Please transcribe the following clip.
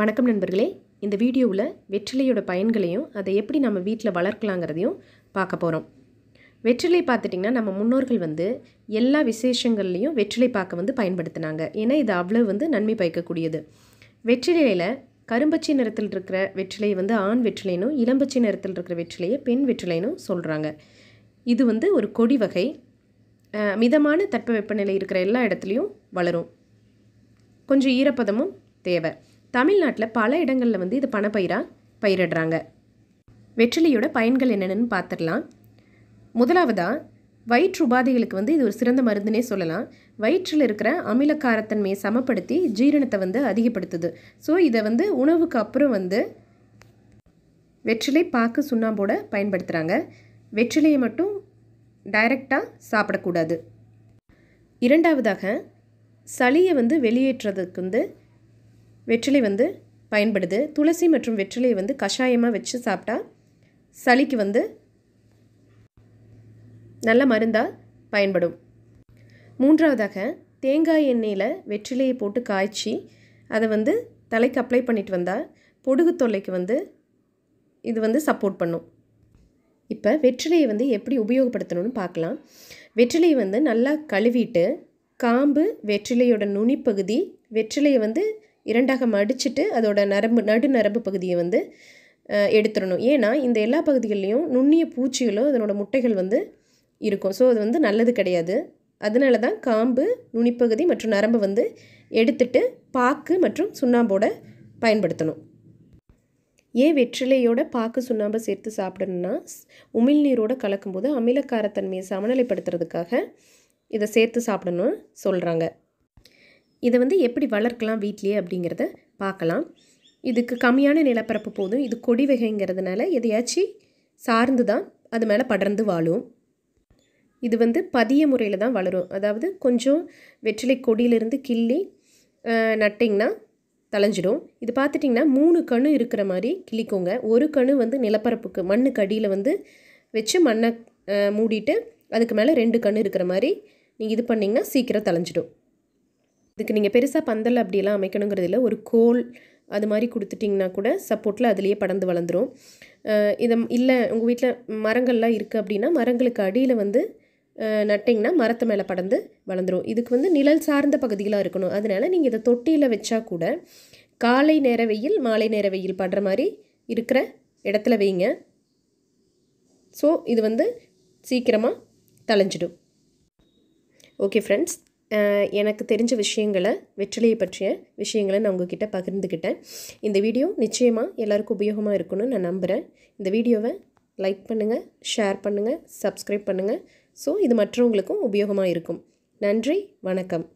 வணக்கம் நண்பர்களே இந்த வீடியோவில் வெற்றிலையோட பயன்களையும் அதை எப்படி நம்ம வீட்டில் வளர்க்கலாங்கிறதையும் பார்க்க போகிறோம் வெற்றிலை பார்த்துட்டிங்கன்னா நம்ம முன்னோர்கள் வந்து எல்லா விசேஷங்கள்லேயும் வெற்றிலை பார்க்க வந்து பயன்படுத்தினாங்க ஏன்னா இது அவ்வளோ வந்து நன்மை பயக்கக்கூடியது வெற்றிலையில் கரும்பச்சை நிறத்தில் இருக்கிற வெற்றிலையை வந்து ஆண் வெற்றிலைனும் இளம்பச்சை நிறத்தில் இருக்கிற வெற்றிலையை பெண் வெற்றிலைனும் சொல்கிறாங்க இது வந்து ஒரு கொடி வகை மிதமான தட்பவெப்பநிலை இருக்கிற எல்லா இடத்துலையும் வளரும் கொஞ்சம் ஈரப்பதமும் தேவை தமிழ்நாட்டில் பல இடங்களில் வந்து இது பணப்பயிராக பயிரிடுறாங்க வெற்றிலையோட பயன்கள் என்னென்னு பார்த்துடலாம் முதலாவதாக வயிற்று உபாதைகளுக்கு வந்து இது ஒரு சிறந்த மருந்துனே சொல்லலாம் வயிற்றில் இருக்கிற அமிலக்காரத்தன்மையை சமப்படுத்தி ஜீரணத்தை வந்து அதிகப்படுத்துது ஸோ இதை வந்து உணவுக்கு அப்புறம் வந்து வெற்றிலை பாக்கு சுண்ணாம்போட பயன்படுத்துகிறாங்க வெற்றிலையை மட்டும் டைரெக்டாக சாப்பிடக்கூடாது இரண்டாவதாக சளியை வந்து வெளியேற்றுறதுக்கு வந்து வெற்றிலை வந்து பயன்படுது துளசி மற்றும் வெற்றிலையை வந்து கஷாயமாக வச்சு சாப்பிட்டா சளிக்கு வந்து நல்ல மருந்தாக பயன்படும் மூன்றாவதாக தேங்காய் எண்ணெயில் வெற்றிலையை போட்டு காய்ச்சி அதை வந்து தலைக்கு அப்ளை பண்ணிட்டு வந்தால் பொடுகு தொல்லைக்கு வந்து இது வந்து சப்போர்ட் பண்ணும் இப்போ வெற்றிலையை வந்து எப்படி உபயோகப்படுத்தணும்னு பார்க்கலாம் வெற்றிலையை வந்து நல்லா கழுவிட்டு காம்பு வெற்றிலையோட நுனிப்பகுதி வெற்றிலையை வந்து இரண்டாக மடிச்சுட்டு அதோட நரம்பு நடு நரம்பு பகுதியை வந்து எடுத்துடணும் ஏன்னா இந்த எல்லா பகுதிகள்லேயும் நுண்ணிய பூச்சிகளும் அதனோட முட்டைகள் வந்து இருக்கும் ஸோ அது வந்து நல்லது கிடையாது அதனால தான் காம்பு நுனிப்பகுதி மற்றும் நரம்பு வந்து எடுத்துட்டு பாக்கு மற்றும் சுண்ணாம்போட பயன்படுத்தணும் ஏன் வெற்றிலையோட பாக்கு சுண்ணாம்பை சேர்த்து சாப்பிடணும்னா உமிழ்நீரோட கலக்கும்போது அமிலக்காரத்தன்மையை சமநிலைப்படுத்துறதுக்காக இதை சேர்த்து சாப்பிடணும்னு சொல்கிறாங்க இதை வந்து எப்படி வளர்க்கலாம் வீட்லேயே அப்படிங்கிறத பார்க்கலாம் இதுக்கு கம்மியான நிலப்பரப்பு போதும் இது கொடி வகைங்கிறதுனால எதையாச்சும் சார்ந்து தான் அது மேலே படர்ந்து வாழும் இது வந்து பதிய முறையில் தான் வளரும் அதாவது கொஞ்சம் வெற்றிலை கொடியிலிருந்து கிள்ளி நட்டிங்கன்னா தலைஞ்சிடும் இது பார்த்துட்டிங்கன்னா மூணு கணு இருக்கிற மாதிரி கிளிக்கோங்க ஒரு கணு வந்து நிலப்பரப்புக்கு மண்ணுக்கு அடியில் வந்து வச்சு மண்ணை மூடிட்டு அதுக்கு மேலே ரெண்டு கண் இருக்கிற மாதிரி நீங்கள் இது பண்ணிங்கன்னா சீக்கிரம் தலைஞ்சிடும் இதுக்கு நீங்கள் பெருசாக பந்தல் அப்படியெல்லாம் அமைக்கணுங்கிறதுல ஒரு கோல் அது மாதிரி கொடுத்துட்டிங்கன்னா கூட சப்போர்ட்டில் அதுலேயே படந்து வளர்ந்துடும் இதை இல்லை உங்கள் வீட்டில் மரங்கள்லாம் இருக்குது அப்படின்னா மரங்களுக்கு அடியில் வந்து நட்டிங்கன்னா மரத்து மேலே படந்து வளர்ந்துடும் இதுக்கு வந்து நிழல் சார்ந்த பகுதிகளாக இருக்கணும் அதனால் நீங்கள் இதை தொட்டியில் வச்சா கூட காலை நேர வெயில் மாலை நேர வெயில் படுற மாதிரி இருக்கிற இடத்துல வைங்க ஸோ இது வந்து சீக்கிரமாக தலைஞ்சிடும் ஓகே ஃப்ரெண்ட்ஸ் எனக்கு தெரிஞ்ச விஷயங்களை வெற்றிலையை பற்றிய விஷயங்களை நான் உங்ககிட்ட பகிர்ந்துக்கிட்டேன் இந்த வீடியோ நிச்சயமாக எல்லாருக்கும் உபயோகமாக இருக்கணும்னு நான் நம்புகிறேன் இந்த வீடியோவை லைக் பண்ணுங்கள் ஷேர் பண்ணுங்கள் சப்ஸ்கிரைப் பண்ணுங்கள் ஸோ இது மற்றவங்களுக்கும் உபயோகமாக இருக்கும் நன்றி வணக்கம்